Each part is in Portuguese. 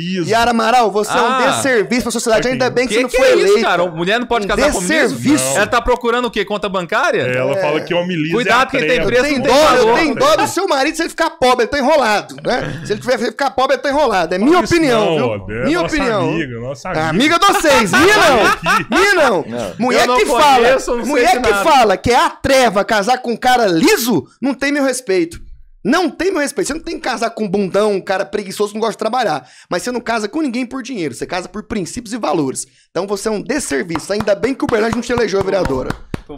Isso. Yara Amaral, você ah, é um ah. desserviço pra sociedade. Ainda bem que, que você não que foi é eleito. Isso, cara? Mulher não pode um casar desserviço. com desserviço. Ela tá procurando o quê? Conta bancária? É, ela é. fala que homem liso é Cuidado, é quem tem preço tem não tem valor. dó do seu marido se ele ficar pobre, ele tá enrolado, né? Se ele tiver que ficar pobre, ele tá enrolado. É minha opinião, não, viu? É minha nossa opinião. Amiga, nossa é amiga. Amiga de vocês. Minha não. minha não. não. Mulher não que conheço, fala, mulher que nada. fala que é a treva casar com um cara liso, não tem meu respeito. Não tem meu respeito. Você não tem que casar com um bundão, um cara preguiçoso que não gosta de trabalhar. Mas você não casa com ninguém por dinheiro. Você casa por princípios e valores. Então você é um desserviço. Ainda bem que o Berlândia não te elegeu a vereadora.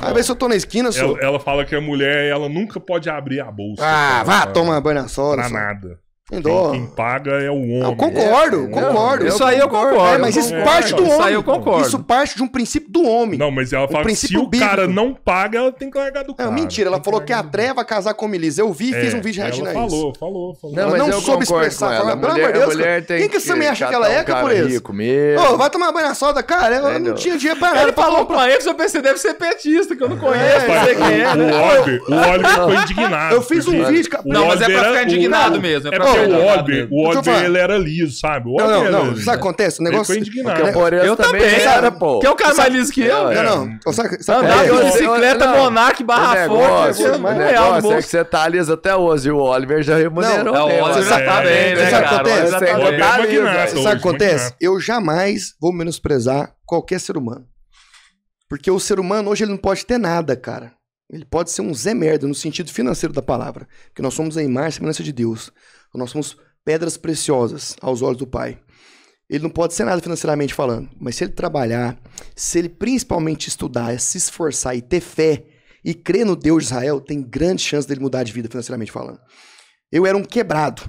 Aí ver se eu tô na esquina, Ela, ela, fala que a é mulher, ela nunca pode abrir a bolsa. Ah, vá, tomar toma banho na sola. Pra nada. Quem, quem, paga é o homem. Eu concordo, é, concordo. Não, isso aí eu concordo. É, mas isso parte do homem. Isso aí eu concordo. Isso parte de um princípio do homem. Não, mas ela fala que se bíblico. o cara não paga, ela tem que largar do cara. É, mentira, ela falou que, que é a treva vai casar com o Milis. Eu vi e fiz é, um vídeo reagindo a isso. Falou, falou, falou. Não, ela não soube expressar. Ela. Pelo amor de Deus. Quem que você me acha que ela é, Capureza? Ô, vai tomar banho na soda, cara. Ela é, não tinha dinheiro pra nada. Ele falou pra ele, eu pensei, deve ser petista, que eu não conheço. O Oliver ficou indignado. Eu fiz um vídeo. Não, mas é pra ficar indignado mesmo. É pra o Oliver, o Ober, ele era liso, sabe? O não, não, não. Sabe o que acontece? O negócio... Ele ficou indignado. Eu, eu também é? cara, pô. Que é o cara mais liso que eu? Não, é. não. Então Andar de é? bicicleta, Monark, Barra Forte. O negócio é que você tá liso até hoje. O Oliver já remunerou. Não, o Oliver tá bem, né, cara? Sabe o que acontece? Tá tá eu jamais vou menosprezar qualquer ser humano. Porque o ser humano hoje ele não pode ter nada, cara. Ele pode ser um Zé merda no sentido financeiro da palavra, porque nós somos a imagem e semelhança de Deus. Então, nós somos pedras preciosas aos olhos do Pai. Ele não pode ser nada financeiramente falando, mas se ele trabalhar, se ele principalmente estudar, se esforçar e ter fé e crer no Deus de Israel, tem grande chance dele mudar de vida financeiramente falando. Eu era um quebrado.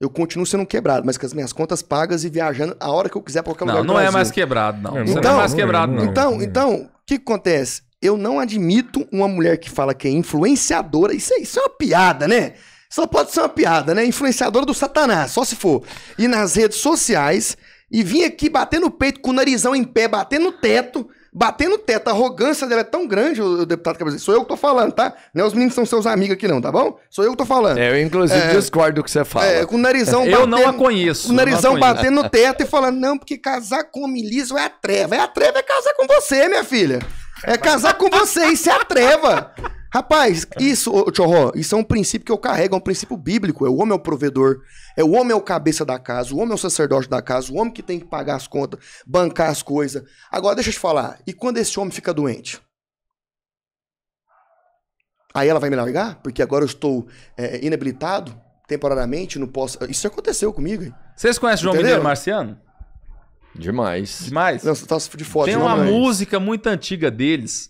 Eu continuo sendo um quebrado, mas com as minhas contas pagas e viajando a hora que eu quiser para qualquer não, lugar. Não, é então, não é mais quebrado, não. Então, não é mais quebrado, não. Então, então, o que acontece? Eu não admito uma mulher que fala que é influenciadora. Isso é, isso é uma piada, né? Só pode ser uma piada, né? Influenciadora do satanás, só se for. E nas redes sociais, e vim aqui bater no peito, com o narizão em pé, batendo no teto, batendo no teto. A arrogância dela é tão grande, o, deputado Cabrezinho. Sou eu que tô falando, tá? Não é os meninos que são seus amigos aqui, não, tá bom? Sou eu que tô falando. É, eu, inclusive, é, discordo do que você fala. É, com o narizão batendo. Eu não a conheço. Com o narizão batendo no teto e falando, não, porque casar com o Milício é a treva. É a treva, é casar com você, minha filha. É casar com você, isso é a treva. Rapaz, isso, Tchorró, isso é um princípio que eu carrego, é um princípio bíblico. É o homem é o provedor, é o homem é o cabeça da casa, o homem é o sacerdote da casa, o homem que tem que pagar as contas, bancar as coisas. Agora, deixa eu te falar, e quando esse homem fica doente? Aí ela vai me largar? Porque agora eu estou é, inabilitado temporariamente, não posso. Isso aconteceu comigo. Vocês conhecem o João Mineiro Marciano? Demais. Demais? Não, você tá de Tem uma mãe. música muito antiga deles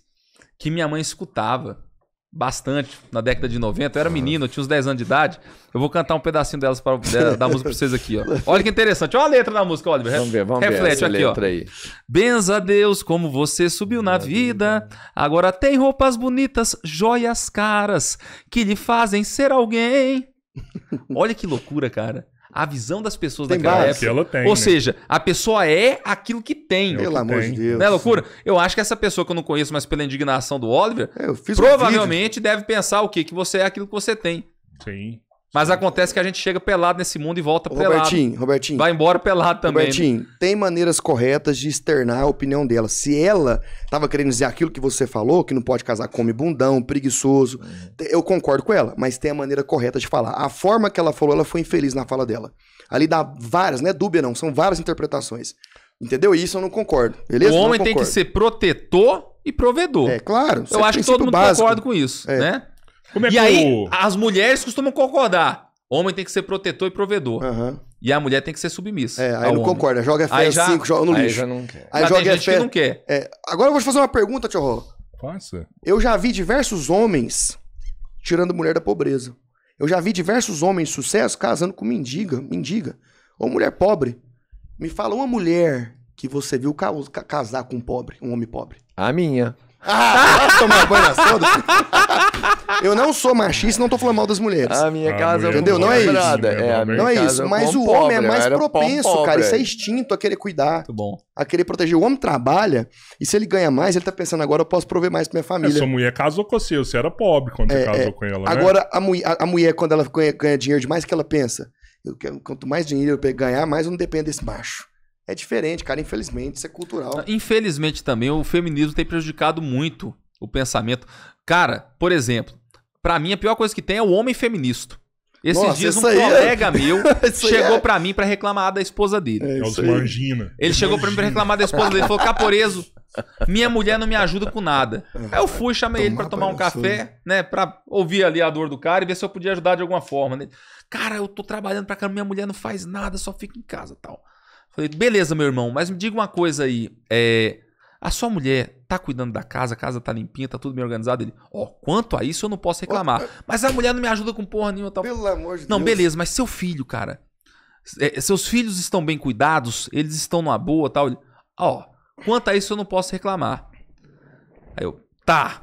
que minha mãe escutava bastante na década de 90. Eu era menino, eu tinha uns 10 anos de idade. Eu vou cantar um pedacinho delas pra, da, da música pra vocês aqui, ó. Olha que interessante. Olha a letra da música, Oliver. Vamos ver, vamos Reflete ver essa aqui, letra ó. aí. Benza a Deus, como você subiu na vida. Agora tem roupas bonitas, joias caras, que lhe fazem ser alguém. Olha que loucura, cara a visão das pessoas tem daquela base. época. Tem, Ou né? seja, a pessoa é aquilo que tem. É Pelo amor de Deus. Não é loucura? Eu acho que essa pessoa que eu não conheço, mas pela indignação do Oliver, é, provavelmente um deve pensar o quê? Que você é aquilo que você tem. Sim. Mas acontece que a gente chega pelado nesse mundo e volta Robertinho, pelado. Robertinho, Robertinho. Vai embora pelado também. Né? Robertinho, né? tem maneiras corretas de externar a opinião dela. Se ela estava querendo dizer aquilo que você falou, que não pode casar come bundão, preguiçoso, eu concordo com ela, mas tem a maneira correta de falar. A forma que ela falou, ela foi infeliz na fala dela. Ali dá várias, não é dúbia não, são várias interpretações. Entendeu? Isso eu não concordo, beleza? O homem tem que ser protetor e provedor. É, claro. Eu é acho que todo mundo básico. concorda com isso, é. né? Como é e aí, as mulheres costumam concordar. Homem tem que ser protetor e provedor. Uhum. E a mulher tem que ser submissa. É, aí não homem. concorda. Joga FS 5, joga no lixo. Aí já não quer. Aí Mas joga tem gente FF... que não quer. É, agora eu vou te fazer uma pergunta, Tio Rô. Faça. Eu já vi diversos homens tirando mulher da pobreza. Eu já vi diversos homens de sucesso casando com mendiga, mendiga. Ou mulher pobre. Me fala uma mulher que você viu casar com um pobre, um homem pobre. A minha. Ah, banho eu não sou machista, não tô falando mal das mulheres. A minha casa é é Entendeu? Não é, é isso. É, não é isso. Mas o homem é mais propenso, cara. Isso é instinto a querer cuidar. Muito bom. A querer proteger. O homem trabalha e se ele ganha mais, ele tá pensando, agora eu posso prover mais pra minha família. É, sua mulher casou com você, você era pobre quando é, casou é. com ela. Né? Agora, né? a, mulher, a, a, mulher, quando ela ganha, ganha dinheiro demais, o que ela pensa? Eu, quanto mais dinheiro eu ganhar, mais eu não dependo desse macho. É diferente, cara. Infelizmente, isso é cultural. Ah, infelizmente também, o feminismo tem prejudicado muito o pensamento. Cara, por exemplo, para mim a pior coisa que tem é o homem feminista. Esses Nossa, dias um é- colega é... meu chegou é... para mim para reclamar da esposa dele. É, isso imagina. Ele chegou para mim pra reclamar da esposa dele, falou: "Caporeso, minha mulher não me ajuda com nada". Aí ah, eu fui, chamei ele para tomar um café, sou. né, para ouvir ali a dor do cara e ver se eu podia ajudar de alguma forma, né. Cara, eu tô trabalhando pra caramba, minha mulher não faz nada, só fica em casa, tal. Falei, beleza, meu irmão, mas me diga uma coisa aí. É, a sua mulher tá cuidando da casa, a casa tá limpinha, tá tudo bem organizado? Ele, ó, oh, quanto a isso eu não posso reclamar. Mas a mulher não me ajuda com porra nenhuma. Tal. Pelo amor de não, Deus. Não, beleza, mas seu filho, cara. É, seus filhos estão bem cuidados, eles estão numa boa tal. Ele, ó, oh, quanto a isso eu não posso reclamar. Aí eu, tá.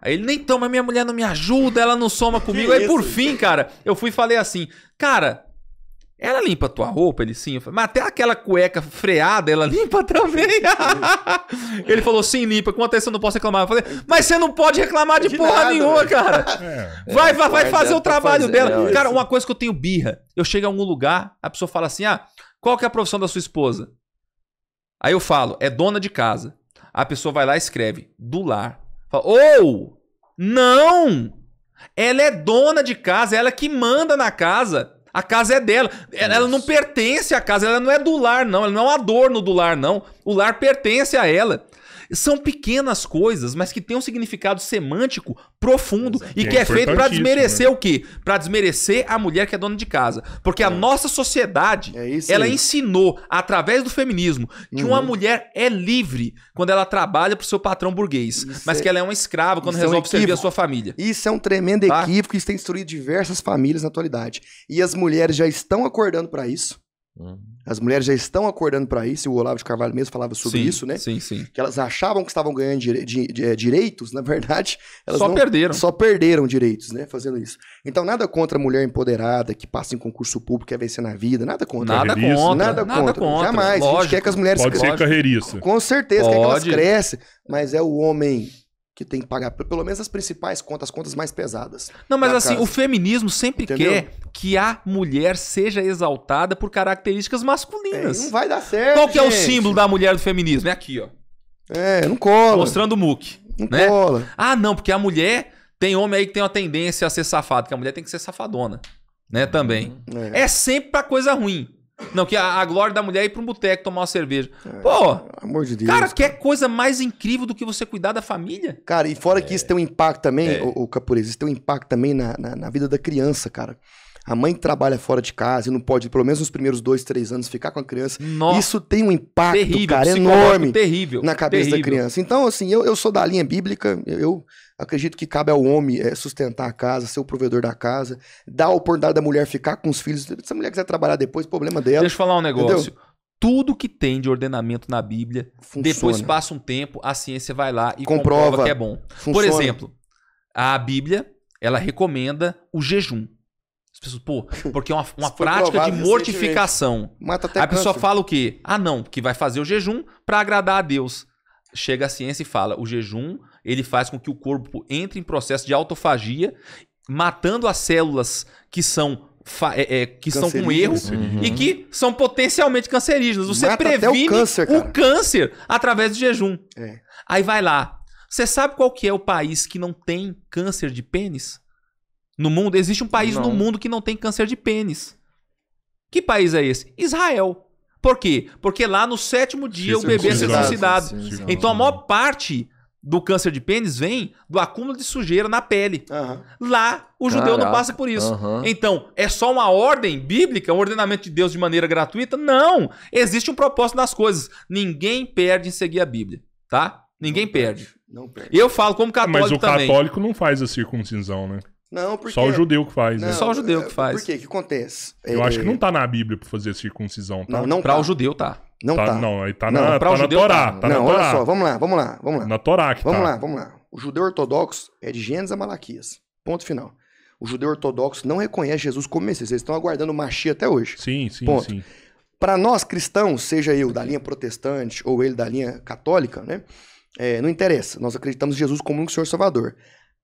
Aí ele, nem então, mas minha mulher não me ajuda, ela não soma comigo. Aí por fim, cara, eu fui e falei assim, cara, ela limpa a tua roupa? Ele sim. Falei, mas até aquela cueca freada, ela limpa também. ele falou, sim, limpa. Quanto é isso eu não posso reclamar? Eu falei, mas você não pode reclamar de, de porra nada, nenhuma, cara. É. é. Vai, vai, vai fazer é o trabalho fazer, dela. Né, cara, assim. uma coisa que eu tenho birra. Eu chego a algum lugar, a pessoa fala assim, ah, qual que é a profissão da sua esposa? Aí eu falo, é dona de casa. A pessoa vai lá e escreve, do lar. Fala, ou, oh, não, ela é dona de casa, ela que manda na casa. A casa é dela. Ela, ela não pertence à casa, ela não é do lar, não. Ela não é um adorno do lar, não. O lar pertence a ela. São pequenas coisas, mas que tem um significado semântico profundo Exato. e é que é, é feito para desmerecer né? o quê? Para desmerecer a mulher que é dona de casa. Porque é. a nossa sociedade, é ela ensinou, através do feminismo, que uhum. uma mulher é livre quando ela trabalha para o seu patrão burguês, isso mas é- que ela é uma escrava quando é resolve um servir a sua família. Isso é um tremendo tá? equívoco, isso tem destruído diversas famílias na atualidade. E as mulheres já estão acordando para isso. Uhum. As mulheres já estão acordando para isso, e o Olavo de Carvalho mesmo falava sobre sim, isso, né? Sim, sim. Que elas achavam que estavam ganhando dire... de, de, eh, direitos, na verdade, elas só não... perderam. Só perderam direitos, né? Fazendo isso. Então, nada contra a mulher empoderada que passa em concurso público, quer vencer na vida, nada contra. Nada contra. Nada, contra. Jamais. Lógico. A gente quer que as mulheres Pode ser carreirista. Com certeza, Pode. quer que elas cresçam, mas é o homem que tem que pagar pelo menos as principais contas, as contas mais pesadas. Não, mas assim, casa. o feminismo sempre Entendeu? quer que a mulher seja exaltada por características masculinas. É, não vai dar certo. Qual que gente. é o símbolo da mulher do feminismo? É aqui, ó. É, não cola. Mostrando o muque. Não né? cola. Ah, não, porque a mulher tem homem aí que tem uma tendência a ser safado, que a mulher tem que ser safadona, né, também. Uhum. É, é sempre pra coisa ruim. Não, que a, a, glória da mulher é ir para um boteco tomar uma cerveja. É, Pô, amor de Deus. Cara, cara, quer coisa mais incrível do que você cuidar da família? Cara, e fora é. que isso é. tem um impacto também, é. o, o Capureza, isso tem um impacto também na, na, na, vida da criança, cara. A mãe que trabalha fora de casa e não pode, pelo menos nos primeiros dois, três anos, ficar com a criança. Nossa, isso tem um impacto, terrível, cara, enorme terrível, na cabeça terrível. da criança. Então, assim, eu, eu sou da linha bíblica, eu, eu Acredito que cabe ao homem é, sustentar a casa, ser o provedor da casa, dar a oportunidade da mulher ficar com os filhos. Se a mulher quiser trabalhar depois, problema dela. Deixa eu falar um negócio. Entendeu? Tudo que tem de ordenamento na Bíblia, Funciona. depois passa um tempo, a ciência vai lá e comprova, comprova que é bom. Funciona. Por exemplo, a Bíblia, ela recomenda o jejum. As pessoas, pô, porque é uma, uma prática de mortificação. Mata até a câncer. pessoa fala o quê? Ah, não, que vai fazer o jejum para agradar a Deus. Chega a ciência e fala: o jejum ele faz com que o corpo entre em processo de autofagia, matando as células que são é, é, que são com erro uhum. e que são potencialmente cancerígenas. Você Mata previne o câncer, o câncer, através do jejum. É. Aí vai lá. Você sabe qual que é o país que não tem câncer de pênis? No mundo existe um país não. no mundo que não tem câncer de pênis. Que país é esse? Israel. Por quê? Porque lá no sétimo dia o bebê é circuncidado. Então a maior parte do câncer de pênis vem do acúmulo de sujeira na pele. Uhum. Lá o judeu Caraca. não passa por isso. Uhum. Então, é só uma ordem bíblica, um ordenamento de Deus de maneira gratuita? Não! Existe um propósito nas coisas. Ninguém perde em seguir a Bíblia, tá? Ninguém não perde. perde. Não perde. Eu falo como católico Mas o também. católico não faz a circuncisão, né? Não, porque... Só o judeu que faz. Né? Não, né? Só o judeu que é, faz. Por quê? O que acontece? Eu é... acho que é, não tá na Bíblia pra fazer circuncisão, tá? Não, não Pra tá. o judeu tá. Não tá. tá. Não, aí tá não, na, tá na tá. Torá. Tá. Tá não, na olha Torá. só, vamos lá, vamos lá, vamos lá. Na Torá que Vamos tá. lá, vamos lá. O judeu ortodoxo é de Gênesis a Malaquias. Ponto final. O judeu ortodoxo não reconhece Jesus como Messias. Eles estão aguardando o Machia até hoje. Sim, sim, Ponto. sim. Para nós cristãos, seja eu da linha protestante ou ele da linha católica, né? É, não interessa. Nós acreditamos em Jesus como um Senhor Salvador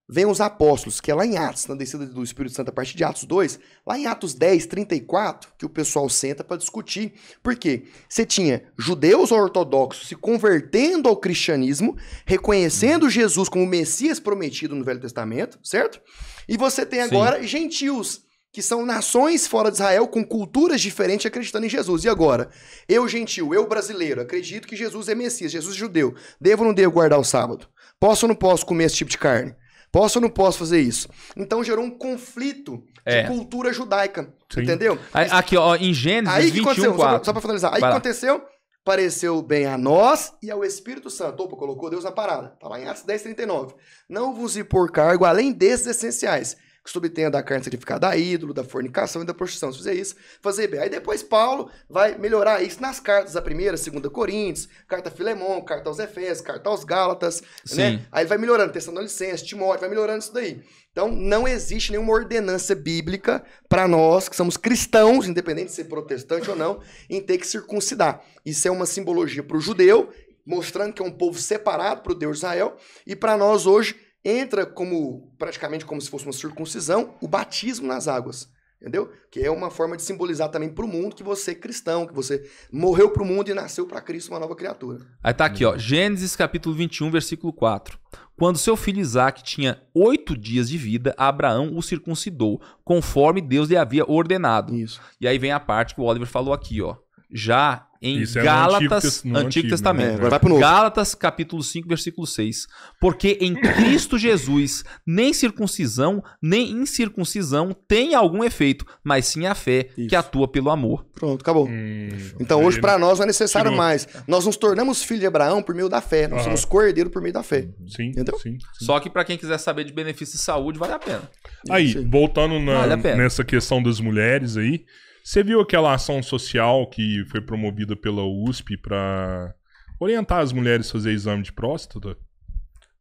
vem os apóstolos, que é lá em Atos, na descida do Espírito Santo a partir de Atos 2, lá em Atos 10, 34, que o pessoal senta para discutir. Por quê? Você tinha judeus ortodoxos se convertendo ao cristianismo, reconhecendo Jesus como o Messias prometido no Velho Testamento, certo? E você tem agora Sim. gentios que são nações fora de Israel com culturas diferentes acreditando em Jesus. E agora? Eu, gentil, eu, brasileiro, acredito que Jesus é Messias, Jesus é judeu. Devo ou não devo guardar o sábado? Posso ou não posso comer esse tipo de carne? Posso ou não posso fazer isso? Então gerou um conflito é. de cultura judaica. Sim. Entendeu? Aí, aqui, ó, em Gênesis. Aí que 21, aconteceu, 4. só para finalizar. Aí que aconteceu pareceu bem a nós e ao Espírito Santo. Opa, colocou Deus na parada. Está lá em Atos 10, 39. Não vos ir por cargo além desses essenciais que se obtenha da carne sacrificada a ídolo, da fornicação e da prostituição. Se fizer isso, fazer bem. Aí depois Paulo vai melhorar isso nas cartas, a primeira, segunda Coríntios, carta a Filemon, carta aos Efésios, carta aos Gálatas, né? Sim. né? Aí vai melhorando, testando a licença, Timóteo, vai melhorando isso daí. Então, não existe nenhuma ordenança bíblica para nós que somos cristãos, independente de ser protestante ou não, em ter que circuncidar. Isso é uma simbologia para o judeu, mostrando que é um povo separado para o Deus Israel, e para nós hoje entra como praticamente como se fosse uma circuncisão, o batismo nas águas, entendeu? Que é uma forma de simbolizar também para o mundo que você é cristão, que você morreu para o mundo e nasceu para Cristo, uma nova criatura. Aí tá aqui, ó, Gênesis capítulo 21, versículo 4. Quando seu filho Isaac tinha oito dias de vida, Abraão o circuncidou, conforme Deus lhe havia ordenado. Isso. E aí vem a parte que o Oliver falou aqui, ó. Já em Isso Gálatas, é no Antigo, no Antigo, né? Testamento. Né? Agora vai pro novo. Gálatas, capítulo 5, versículo 6. Porque em Cristo Jesus, nem circuncisão, nem incircuncisão tem algum efeito, mas sim a fé Isso. que atua pelo amor. Pronto, acabou. Hum, então hoje para nós não é necessário tirou. mais. Nós nos tornamos filho de Abraão por meio da fé. Nós ah. somos cordeiros por meio da fé. Uhum. Sim, Entendeu? Sim, sim. Só que para quem quiser saber de benefício de saúde, vale a pena. Aí, sim. voltando na, vale pena. nessa questão das mulheres aí, você viu aquela ação social que foi promovida pela USP para orientar as mulheres a fazer exame de próstata?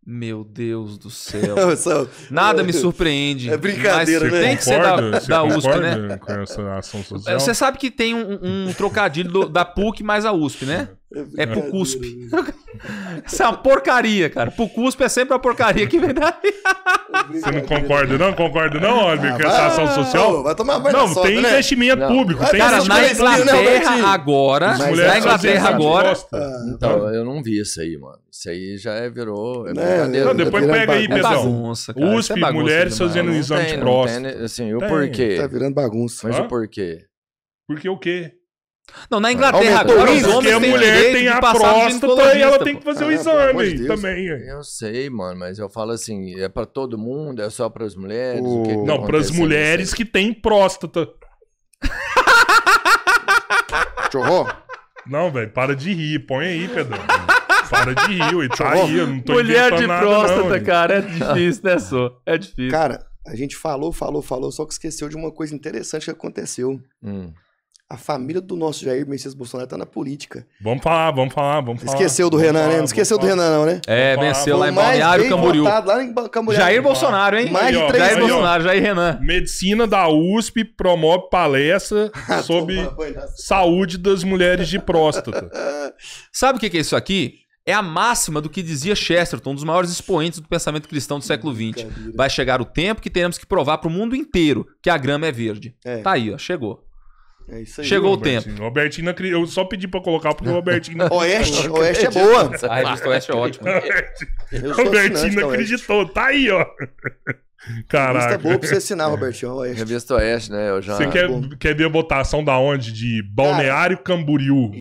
Meu Deus do céu. Nada me surpreende. É brincadeira, né? Tem que ser da, você da USP, né? Com essa ação social? Você sabe que tem um, um trocadilho do, da PUC mais a USP, né? É, é pro cuspe. Né? Isso é uma porcaria, cara. Pro cuspe é sempre a porcaria que vem daí. É Você não concorda, não? Concorda, não, Orbe? Ah, é ação social? Ô, vai tomar banho Não, tem né? investimento não. público. Vai, tem né, cara, na Inglaterra agora. Mas na Inglaterra agora. Ah, então, então, eu não vi isso aí, mano. Isso aí já é virou. É não, né, não, depois tá pega aí, Pedrão. bagunça, cara. Cuspe, é mulheres fazendo exame de Assim, o porquê. Tá virando bagunça. Mas o porquê? Porque o quê? Não, na ah, Inglaterra, Aumentou agora os homens têm a mulher tem a próstata e ela tem que fazer o ah, um exame de também. Eu sei, mano, mas eu falo assim, é para todo mundo, é só para as mulheres? O... Que que não, para as mulheres que têm próstata. Chorrou? Não, velho, para de rir, põe aí, Pedro. para de rir, e tá aí, eu não tô Mulher de nada, próstata, não, cara, é difícil, né, só? É difícil. Cara, a gente falou, falou, falou, só que esqueceu de uma coisa interessante que aconteceu. Hum. A família do nosso Jair Messias Bolsonaro tá na política. Vamos falar, vamos falar, vamos falar. Esqueceu do Renan, né? falar, né? Não esqueceu do Renan, não, né? É, venceu lá em Balneário Camboriú. Lá em Camboriú. Jair Bolsonaro, hein? Mais de três Jair Bolsonaro, Jair Renan. Medicina da USP promove palestra ah, sobre saúde das mulheres de próstata. Sabe o que é isso aqui? É a máxima do que dizia Chesterton, um dos maiores expoentes do pensamento cristão do hum, século XX. Vai chegar o tempo que teremos que provar para o mundo inteiro que a grama é verde. É. Tá aí, ó, chegou. É isso aí. Chegou o tempo. O Albertina, eu só pedi pra colocar porque o Albertina. Oeste, Oeste é boa. A revista Oeste é ótima. O sou não acreditou. Tá aí, ó. Revista Caraca. boa pra você assinar, Robertinho. Oeste. Revista Oeste, né? Eu já... Você quer, quer ver a votação da onde? De Balneário Camboriú.